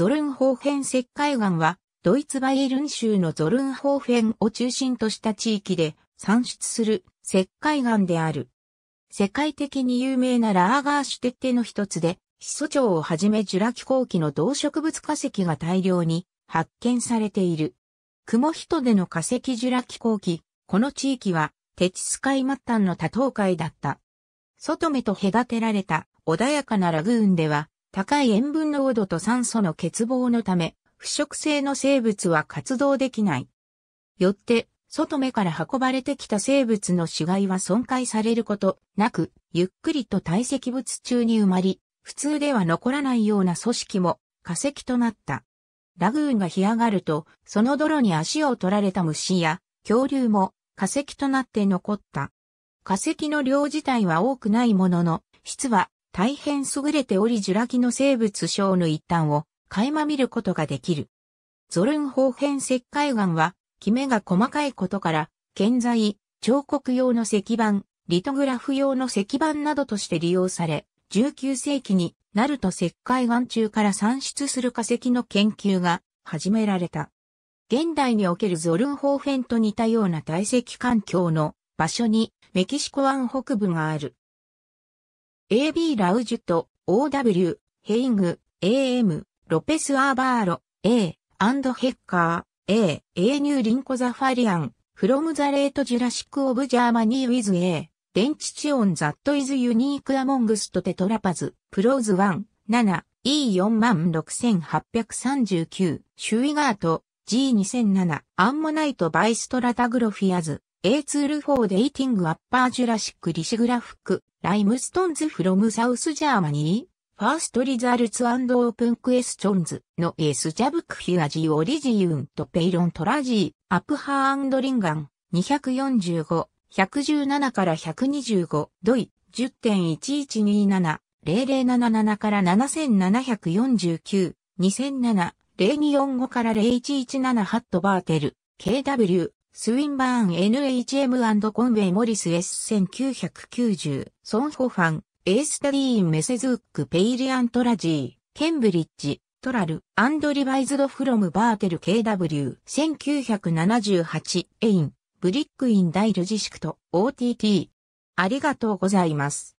ゾルンホーフェン石灰岩は、ドイツバイエルン州のゾルンホーフェンを中心とした地域で産出する石灰岩である。世界的に有名なラーガーシュテッテの一つで、ヒョウをはじめジュラ紀後期の動植物化石が大量に発見されている。雲トでの化石ジュラ紀後期、この地域は、テチスイ末端の多頭海だった。外目と隔てられた穏やかなラグーンでは、高い塩分濃度と酸素の欠乏のため、腐食性の生物は活動できない。よって、外目から運ばれてきた生物の死骸は損壊されることなく、ゆっくりと堆積物中に埋まり、普通では残らないような組織も化石となった。ラグーンが干上がると、その泥に足を取られた虫や恐竜も化石となって残った。化石の量自体は多くないものの、質は大変優れておりジュラ紀の生物章の一端を垣間見ることができる。ゾルン方辺石灰岩は、キメが細かいことから、建材、彫刻用の石板、リトグラフ用の石板などとして利用され、19世紀になると石灰岩中から産出する化石の研究が始められた。現代におけるゾルンホーフェンと似たような堆積環境の場所にメキシコ湾北部がある。AB ラウジュト、OW、ヘイング、AM、ロペス・アーバーロ、A、アンド・ヘッカー、A、A ニューリンコ・ザ・ファリアン、フロム・ザ・レート・ジュラシック・オブ・ジャーマニー・ウィズ・ A、電池チオン・ザット・イズ・ユニーク・アモングスト・テトラパズ、プローズ1、7、E46839、シュイガート、G2007、アンモナイト・バイストラタグロフィアズ、A ツールフォーデイティング・アッパー・ジュラシック・リシグラフック、ライムストンズフロムサウスジャーマニー、ファーストリザルツオープンクエスチョンズのエースジャブクヒュアジーオリジユンとペイロントラジー、アップハーリンガン、245、117から125、ドイ、10.1127、0077から7749、2007、0245から0117ハットバーテル、KW、スウィンバーン NHM& コンウェイ・モリス S1990、ソンホファン、エースタディーン・メセズック・ペイリアントラジー、ケンブリッジ、トラル、アンドリバイズド・フロム・バーテル KW、1978、エイン、ブリック・イン・ダイル・ジシクト、OTT。ありがとうございます。